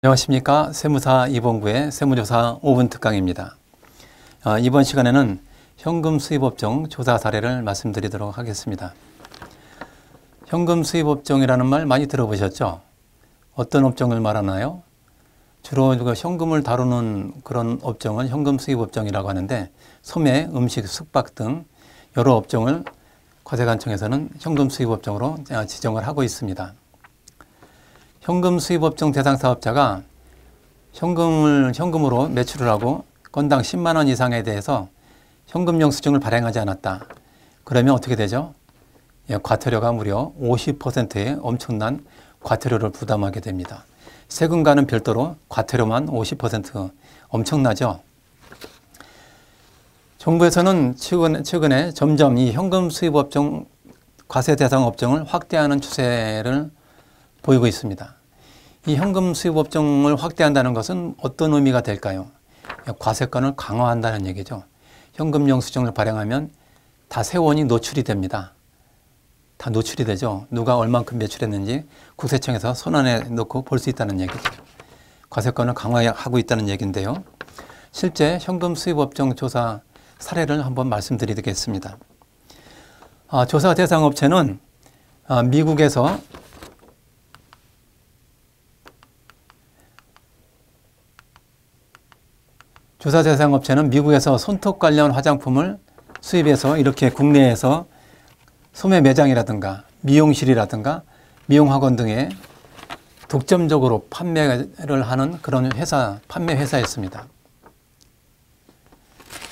안녕하십니까. 세무사 이봉구의 세무조사 5분 특강입니다. 아, 이번 시간에는 현금 수입업종 조사 사례를 말씀드리도록 하겠습니다. 현금 수입업종이라는 말 많이 들어보셨죠? 어떤 업종을 말하나요? 주로 현금을 다루는 그런 업종은 현금 수입업종이라고 하는데 소매, 음식, 숙박 등 여러 업종을 과세관청에서는 현금 수입업종으로 아, 지정을 하고 있습니다. 현금 수입 업종 대상 사업자가 현금을 현금으로 매출을 하고 건당 10만 원 이상에 대해서 현금 영수증을 발행하지 않았다. 그러면 어떻게 되죠? 예, 과태료가 무려 50%의 엄청난 과태료를 부담하게 됩니다. 세금과는 별도로 과태료만 50% 엄청나죠. 정부에서는 최근, 최근에 점점 이 현금 수입 업종 과세 대상 업종을 확대하는 추세를 보이고 있습니다. 이 현금 수입 업종을 확대한다는 것은 어떤 의미가 될까요? 과세권을 강화한다는 얘기죠. 현금 영수증을 발행하면 다 세원이 노출이 됩니다. 다 노출이 되죠. 누가 얼만큼 매출했는지 국세청에서 손안에 넣고 볼 수 있다는 얘기죠. 과세권을 강화하고 있다는 얘기인데요. 실제 현금 수입 업종 조사 사례를 한번 말씀드리겠습니다. 아, 조사 대상 업체는 아, 미국에서 조사 재상 업체는 미국에서 손톱 관련 화장품을 수입해서 이렇게 국내에서 소매 매장이라든가 미용실이라든가 미용학원 등에 독점적으로 판매를 하는 그런 회사, 판매 회사였습니다.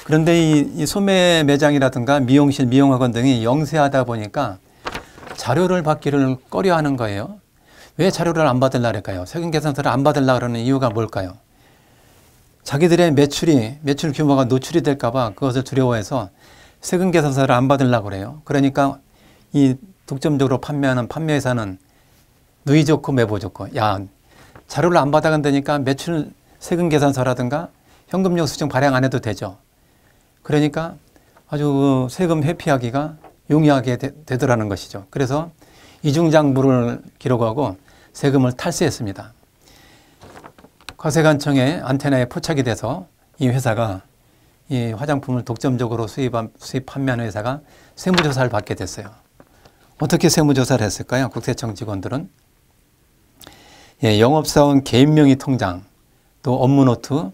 그런데 이, 이 소매 매장이라든가 미용실, 미용학원 등이 영세하다 보니까 자료를 받기를 꺼려 하는 거예요. 왜 자료를 안 받으려고 할까요? 세금 계산서를 안받으려 그러는 이유가 뭘까요? 자기들의 매출이 매출 규모가 노출이 될까봐 그것을 두려워해서 세금 계산서를 안 받으려고 그래요. 그러니까 이 독점적으로 판매하는 판매회사는 누이 좋고 매보 좋고 야 자료를 안 받아간다니까 매출 세금 계산서라든가 현금용 수증 발행 안 해도 되죠. 그러니까 아주 그 세금 회피하기가 용이하게 되, 더라는 것이죠. 그래서 이중장부를 기록하고 세금을 탈세했습니다. 과세관청의 안테나에 포착이 돼서 이 회사가 이 화장품을 독점적으로 수입한, 수입 판매하는 회사가 세무조사를 받게 됐어요. 어떻게 세무조사를 했을까요? 국세청 직원들은 예, 영업사원 개인명의 통장, 또 업무노트,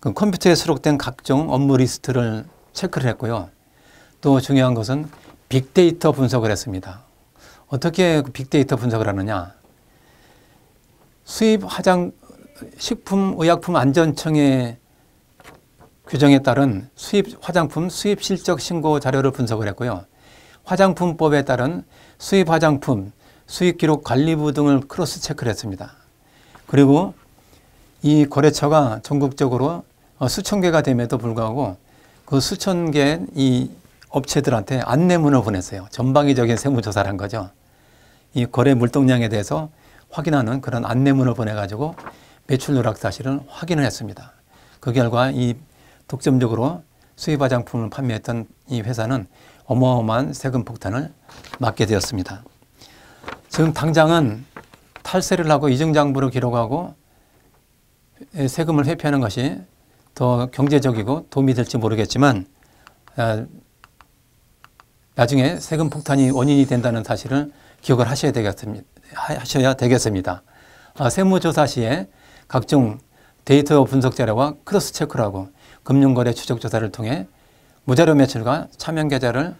그 컴퓨터에 수록된 각종 업무 리스트를 체크를 했고요. 또 중요한 것은 빅데이터 분석을 했습니다. 어떻게 그 빅데이터 분석을 하느냐? 수입 화장 식품의약품안전청의 규정에 따른 수입 화장품 수입 실적 신고 자료를 분석을 했고요. 화장품법에 따른 수입 화장품 수입 기록 관리부 등을 크로스 체크를 했습니다. 그리고 이 거래처가 전국적으로 어, 수천 개가 됨에도 불구하고 그 수천 개 이 업체들한테 안내문을 보냈어요. 전방위적인 세무조사를 한 거죠. 이 거래 물동량에 대해서 확인하는 그런 안내문을 보내가지고 매출 누락 사실은 확인을 했습니다. 그 결과 이 독점적으로 수입 화장품을 판매했던 이 회사는 어마어마한 세금 폭탄을 맞게 되었습니다. 지금 당장은 탈세를 하고 이중장부를 기록하고 세금을 회피하는 것이 더 경제적이고 도움이 될지 모르겠지만 나중에 세금 폭탄이 원인이 된다는 사실을 기억을 하셔야 되겠습니다. 하셔야 되겠습니다. 아, 세무조사 시에 각종 데이터 분석 자료와 크로스 체크라고 금융거래 추적 조사를 통해 무자료 매출과 차명 계좌를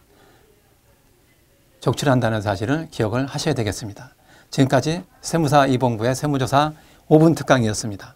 적출한다는 사실을 기억을 하셔야 되겠습니다. 지금까지 세무사 이봉구의 세무조사 5분 특강이었습니다.